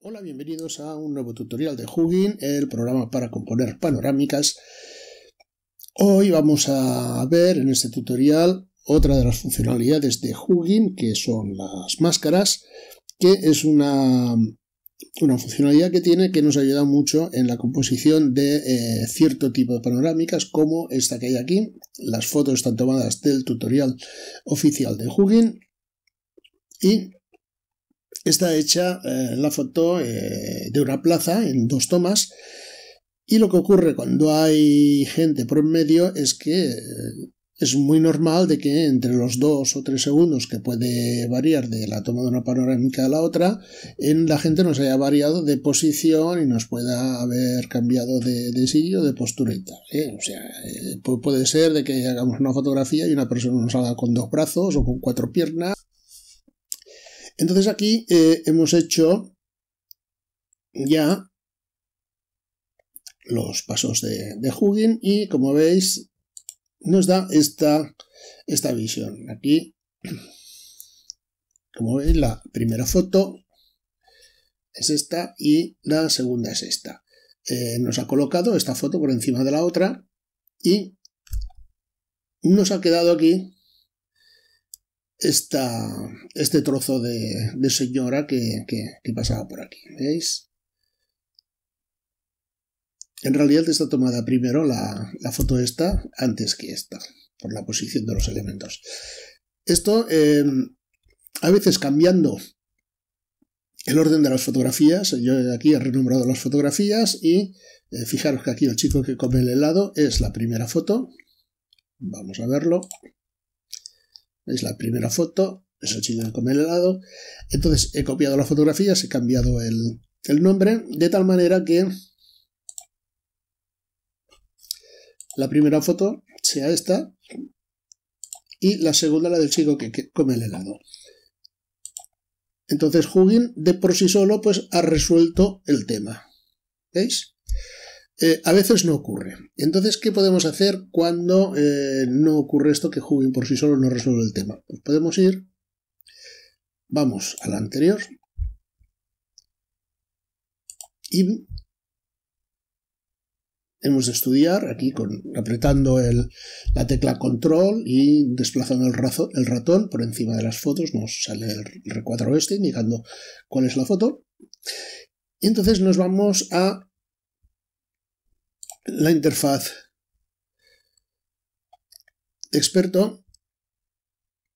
Hola, bienvenidos a un nuevo tutorial de Hugin, el programa para componer panorámicas. Hoy vamos a ver en este tutorial otra de las funcionalidades de Hugin, que son las máscaras, que es una, una funcionalidad que tiene que nos ayuda mucho en la composición de eh, cierto tipo de panorámicas, como esta que hay aquí. Las fotos están tomadas del tutorial oficial de Hugin y Está hecha eh, la foto eh, de una plaza en dos tomas. Y lo que ocurre cuando hay gente por en medio es que eh, es muy normal de que entre los dos o tres segundos que puede variar de la toma de una panorámica a la otra, en la gente nos haya variado de posición y nos pueda haber cambiado de, de sitio, de postura y O sea, puede ser de que hagamos una fotografía y una persona nos haga con dos brazos o con cuatro piernas entonces aquí eh, hemos hecho ya los pasos de, de y como veis nos da esta, esta visión. Aquí, como veis, la primera foto es esta y la segunda es esta. Eh, nos ha colocado esta foto por encima de la otra y nos ha quedado aquí esta, este trozo de, señora que, pasaba por aquí. ¿Veis? En realidad está tomada primero la, foto esta antes que esta, por la posición de los elementos. Esto, em, a veces cambiando el orden de las fotografías, yo aquí he renombrado las fotografías y eh, fijaros que aquí el chico que come el helado es la primera foto. Vamos a verlo es la primera foto, es el chico que come el helado. Entonces he copiado las fotografías, he cambiado el, nombre, de tal manera que la primera foto sea esta y la segunda la del chico que, come el helado. Entonces Hugin de por sí solo pues ha resuelto el tema. ¿Veis? Eh, a veces no ocurre. Entonces, ¿qué podemos hacer cuando eh, no ocurre esto que Hugin por sí solo no resuelve el tema? Pues podemos ir, vamos a la anterior, y hemos de estudiar aquí con, apretando la tecla control y desplazando el, el, ratón por encima de las fotos, nos sale el recuadro este indicando cuál es la foto. Y entonces nos vamos a la interfaz experto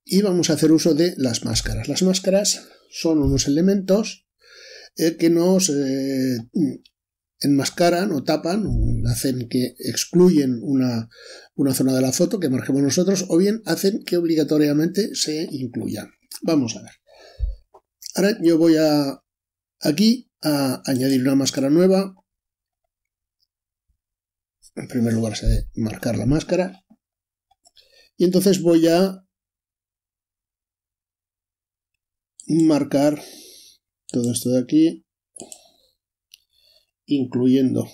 y vamos a hacer uso de las máscaras. Las máscaras son unos elementos eh, que nos eh, enmascaran o tapan, hacen que excluyen una, zona de la foto que marquemos nosotros, o bien hacen que obligatoriamente se incluya. Vamos a ver. Ahora yo voy a aquí a añadir una máscara nueva en primer lugar se debe marcar la máscara. Y entonces voy a marcar todo esto de aquí, incluyendo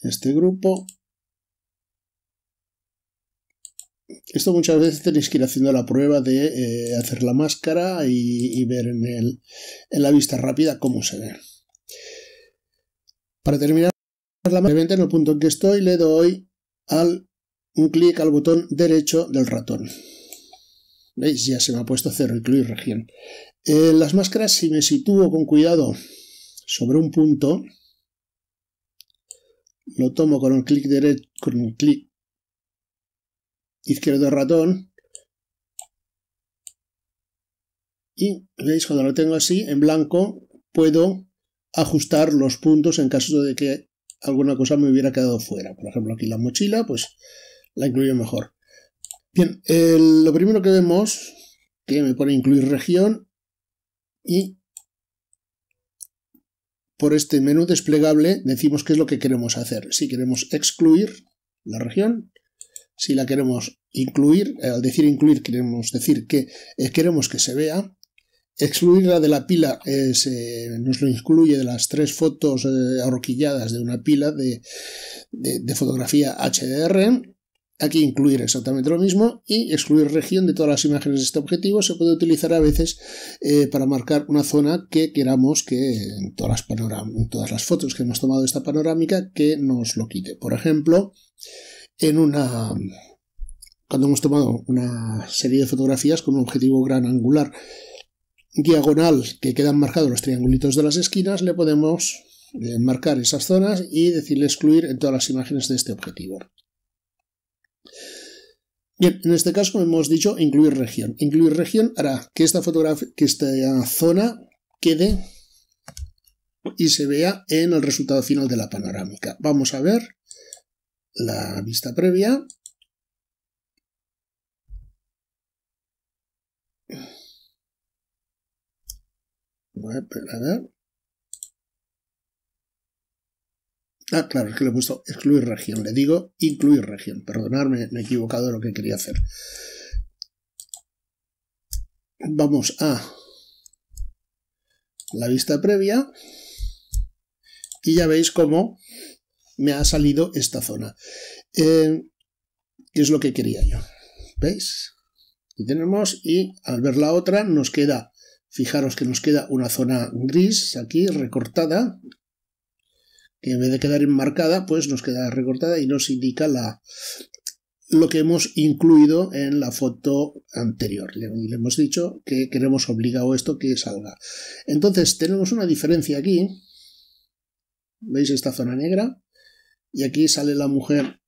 este grupo. Esto muchas veces tenéis que ir haciendo la prueba de eh, hacer la máscara y, ver en, en la vista rápida cómo se ve. Para terminar, en el punto en que estoy le doy al, un clic al botón derecho del ratón. ¿Veis? Ya se me ha puesto cero, incluir región. Eh, las máscaras, si me sitúo con cuidado sobre un punto, lo tomo con un clic derecho, con un clic izquierdo del ratón, y veis, cuando lo tengo así, en blanco, puedo ajustar los puntos en caso de que alguna cosa me hubiera quedado fuera. Por ejemplo, aquí la mochila, pues la incluyo mejor. Bien, lo primero que vemos, que me pone incluir región, y por este menú desplegable decimos qué es lo que queremos hacer. Si queremos excluir la región, si la queremos incluir, al decir incluir queremos decir que eh, queremos que se vea, Excluirla de la pila eh, nos lo incluye de las tres fotos eh, arroquilladas de una pila de, fotografía HDR. Aquí incluir exactamente lo mismo y excluir región de todas las imágenes de este objetivo se puede utilizar a veces eh, para marcar una zona que queramos que en todas, las en todas las fotos que hemos tomado de esta panorámica que nos lo quite. Por ejemplo, en una cuando hemos tomado una serie de fotografías con un objetivo gran angular diagonal que quedan marcados los triangulitos de las esquinas, le podemos eh, marcar esas zonas y decirle excluir en todas las imágenes de este objetivo. Bien, en este caso hemos dicho incluir región. Incluir región hará que esta, que esta zona quede y se vea en el resultado final de la panorámica. Vamos a ver la vista previa. a Ah, claro, es que le he puesto excluir región. Le digo incluir región. Perdonadme, me he equivocado de lo que quería hacer. Vamos a la vista previa y ya veis cómo me ha salido esta zona. Eh, es lo que quería yo. ¿Veis? Y tenemos y al ver la otra nos queda Fijaros que nos queda una zona gris aquí recortada, que en vez de quedar enmarcada, pues nos queda recortada y nos indica la, lo que hemos incluido en la foto anterior. Le, le hemos dicho que queremos obligado esto que salga. Entonces tenemos una diferencia aquí. ¿Veis esta zona negra? Y aquí sale la mujer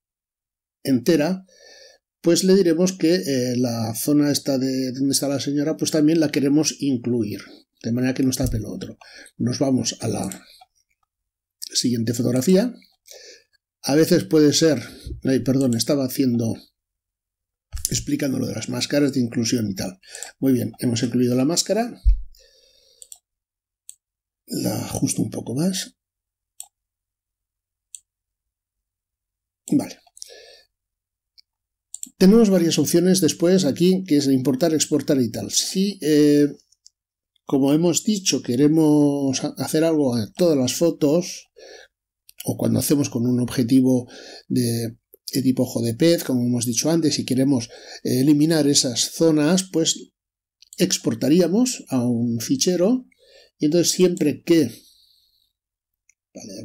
entera pues le diremos que eh, la zona esta de donde está la señora, pues también la queremos incluir, de manera que no está lo otro. Nos vamos a la siguiente fotografía. A veces puede ser, ay, perdón, estaba haciendo, explicando lo de las máscaras de inclusión y tal. Muy bien, hemos incluido la máscara. La ajusto un poco más. Vale. Tenemos varias opciones después aquí, que es importar, exportar y tal. Si, eh, como hemos dicho, queremos hacer algo a todas las fotos, o cuando hacemos con un objetivo de, de tipo ojo de pez, como hemos dicho antes, y queremos eh, eliminar esas zonas, pues exportaríamos a un fichero. Y entonces siempre que... Vale, de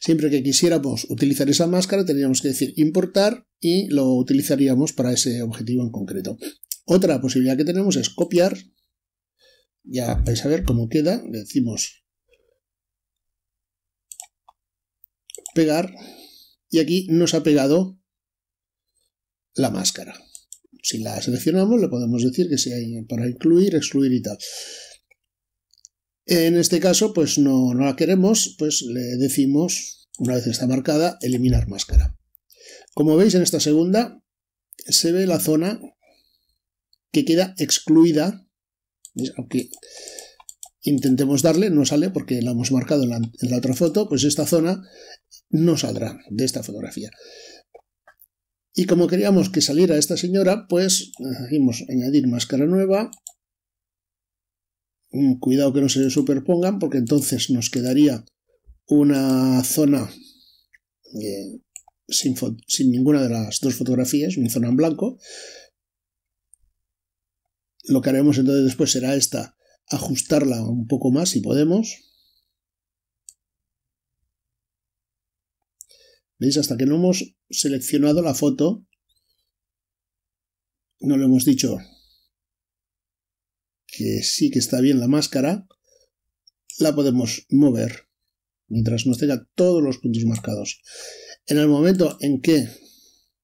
Siempre que quisiéramos utilizar esa máscara, tendríamos que decir importar y lo utilizaríamos para ese objetivo en concreto. Otra posibilidad que tenemos es copiar. Ya vais a ver cómo queda. Le decimos pegar y aquí nos ha pegado la máscara. Si la seleccionamos, le podemos decir que si hay para incluir, excluir y tal. En este caso, pues no, la queremos, pues le decimos, una vez está marcada, eliminar máscara. Como veis en esta segunda, se ve la zona que queda excluida, aunque intentemos darle, no sale porque la hemos marcado en la, otra foto, pues esta zona no saldrá de esta fotografía. Y como queríamos que saliera esta señora, pues decimos eh, añadir máscara nueva cuidado que no se superpongan porque entonces nos quedaría una zona eh, sin, sin, ninguna de las dos fotografías, una zona en blanco. Lo que haremos entonces después será esta, ajustarla un poco más si podemos. ¿Veis? Hasta que no hemos seleccionado la foto, no lo hemos dicho que sí que está bien la máscara, la podemos mover mientras nos tenga todos los puntos marcados. En el momento en que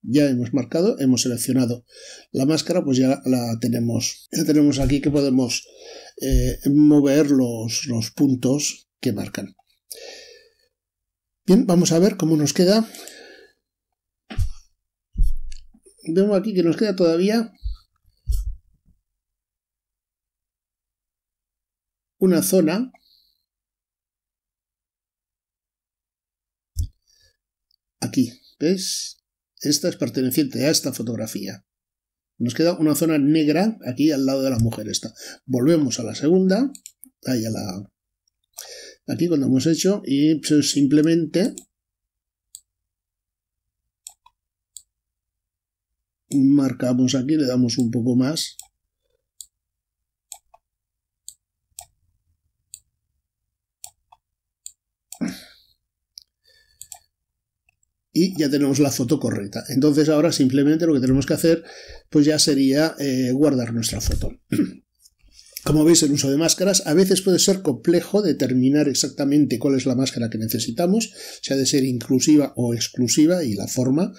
ya hemos marcado, hemos seleccionado la máscara, pues ya la tenemos. Ya tenemos aquí que podemos eh, mover los, los puntos que marcan. Bien, vamos a ver cómo nos queda. Vemos aquí que nos queda todavía una zona aquí, ¿ves? Esta es perteneciente a esta fotografía. Nos queda una zona negra aquí al lado de la mujer esta. Volvemos a la segunda, ahí la... Aquí cuando hemos hecho y pues simplemente marcamos aquí, le damos un poco más y ya tenemos la foto correcta. Entonces ahora simplemente lo que tenemos que hacer pues ya sería eh, guardar nuestra foto. Como veis, el uso de máscaras a veces puede ser complejo determinar exactamente cuál es la máscara que necesitamos, si ha de ser inclusiva o exclusiva y la forma,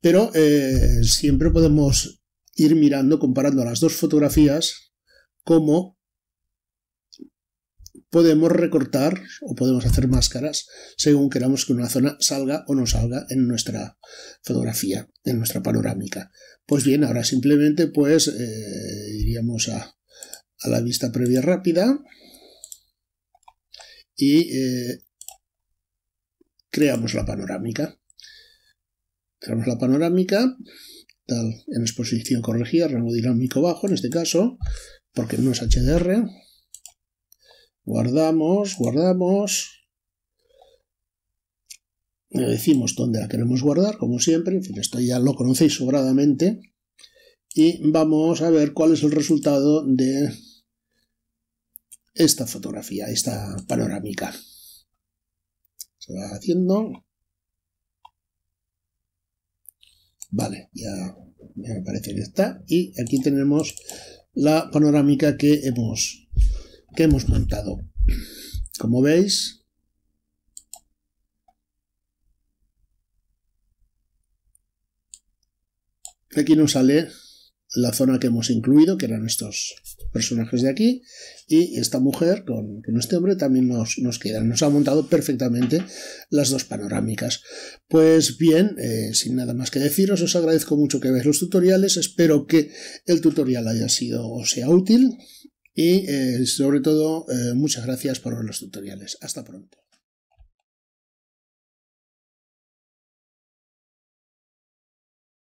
pero eh, siempre podemos ir mirando, comparando las dos fotografías, cómo podemos recortar o podemos hacer máscaras según queramos que una zona salga o no salga en nuestra fotografía, en nuestra panorámica. Pues bien, ahora simplemente pues eh, iríamos a, la vista previa rápida y eh, creamos la panorámica. Creamos la panorámica, tal, en exposición corregida, rango dinámico bajo en este caso, porque no es HDR, guardamos, guardamos, le decimos dónde la queremos guardar, como siempre, en esto ya lo conocéis sobradamente, y vamos a ver cuál es el resultado de esta fotografía, esta panorámica. Se va haciendo. Vale, ya, me parece que está. Y aquí tenemos la panorámica que hemos que hemos montado. Como veis, aquí nos sale la zona que hemos incluido, que eran estos personajes de aquí, y esta mujer con, este hombre también nos, queda. Nos ha montado perfectamente las dos panorámicas. Pues bien, eh, sin nada más que deciros, os agradezco mucho que veáis los tutoriales, espero que el tutorial haya sido o sea útil, y eh, sobre todo eh, muchas gracias por los tutoriales. Hasta pronto.